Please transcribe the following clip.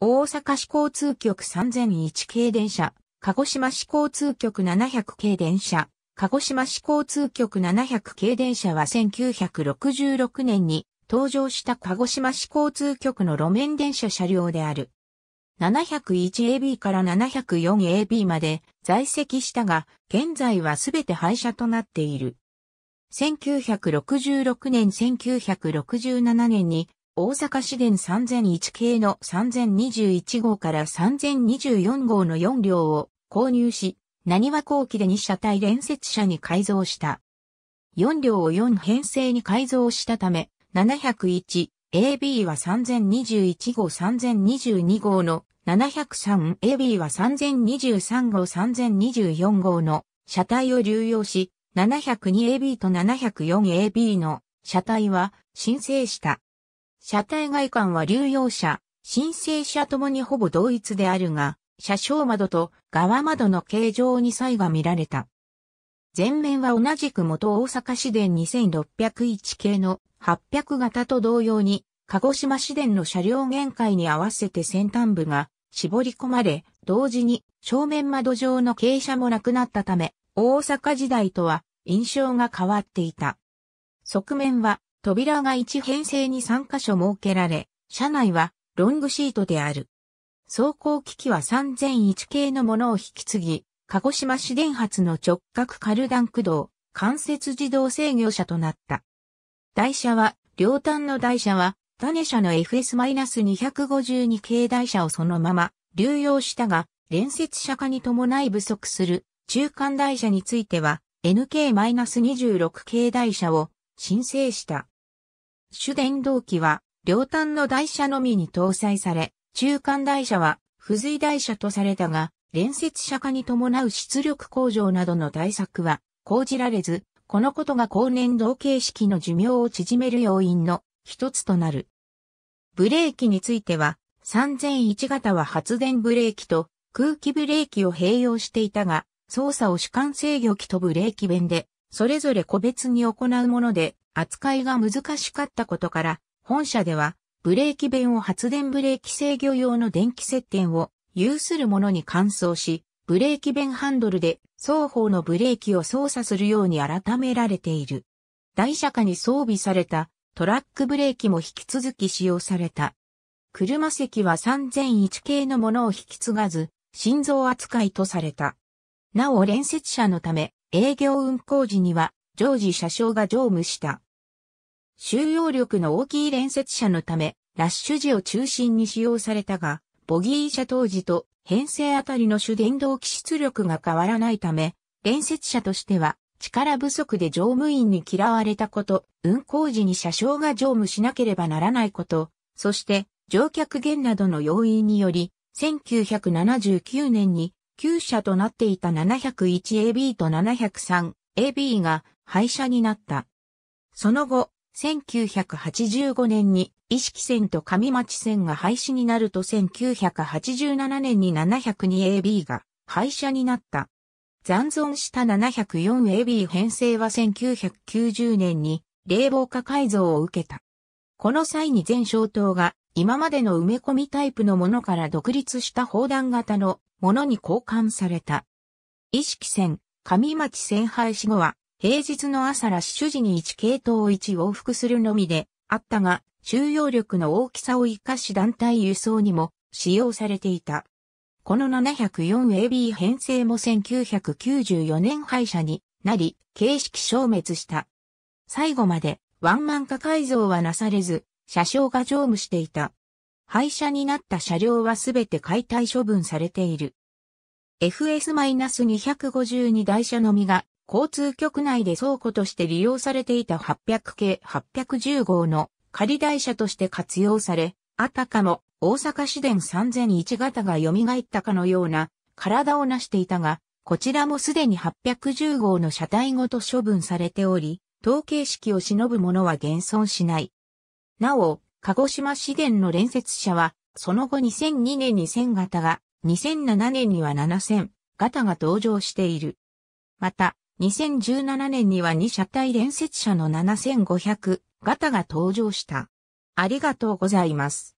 大阪市交通局3001系電車、鹿児島市交通局700系電車、鹿児島市交通局700系電車は1966年に登場した鹿児島市交通局の路面電車車両である。701AB から 704AB まで在籍したが、現在はすべて廃車となっている。1966年1967年に大阪市電3001系の3021号から3024号の4両を購入し、何は後期で2車体連接車に改造した。4両を4編成に改造したため、701、AB は3021号3022号の 703AB は3023号3024号の車体を流用し、702AB と 704AB の車体は申請した。車体外観は流用車、申請車ともにほぼ同一であるが、車掌窓と側窓の形状に差異が見られた。前面は同じく元大阪市電2601系の800型と同様に、鹿児島市電の車両限界に合わせて先端部が絞り込まれ、同時に正面窓上の傾斜もなくなったため、大阪時代とは印象が変わっていた。側面は扉が1編成に3箇所設けられ、車内はロングシートである。走行機器は3001系のものを引き継ぎ、鹿児島市電発の直角カルダン駆動、関節自動制御車となった。台車は、両端の台車は、種車の FS-252 系台車をそのまま流用したが、連接車化に伴い不足する中間台車については、NK-26 系台車を申請した。主電動機は、両端の台車のみに搭載され、中間台車は、付随台車とされたが、連接車化に伴う出力向上などの対策は、講じられず、このことが後年同形式の寿命を縮める要因の一つとなる。ブレーキについては、3001型は発電ブレーキと空気ブレーキを併用していたが、操作を主管制御機とブレーキ弁でそれぞれ個別に行うもので、扱いが難しかったことから、本社では、ブレーキ弁を発電ブレーキ制御用の電気接点を有するものに換装し、ブレーキ弁ハンドルで双方のブレーキを操作するように改められている。台車下に装備されたトラックブレーキも引き続き使用された。車席は3001系のものを引き継がず、心臓扱いとされた。なお連接車のため、営業運行時には常時車掌が乗務した。収容力の大きい連接車のため、ラッシュ時を中心に使用されたが、ボギー車当時と編成あたりの主電動機出力が変わらないため、連接車としては力不足で乗務員に嫌われたこと、運行時に車掌が乗務しなければならないこと、そして乗客減などの要因により、1979年に旧社となっていた 701AB と 703AB が廃車になった。その後、1985年に意識線と上町線が廃止になると1987年に 702AB が廃車になった。残存した 704AB 編成は1990年に冷房化改造を受けた。この際に全消灯が今までの埋め込みタイプのものから独立した砲弾型のものに交換された。意識戦、上町戦廃止後は、平日の朝ラッシュ時に1系統を1往復するのみであったが、収容力の大きさを活かし団体輸送にも使用されていた。この 704AB 編成も1994年廃車になり、形式消滅した。最後までワンマン化改造はなされず、車掌が乗務していた。廃車になった車両はすべて解体処分されている。FS-252 台車のみが交通局内で倉庫として利用されていた800系810号の仮台車として活用され、あたかも大阪市電3001型が蘇ったかのような体を成していたが、こちらもすでに810号の車体ごと処分されており、統計式を忍ぶものは現存しない。なお、鹿児島資源の連接車は、その後2002年に1000型が、2007年には7000型が登場している。また、2017年には2車体連接車の7500型が登場した。ありがとうございます。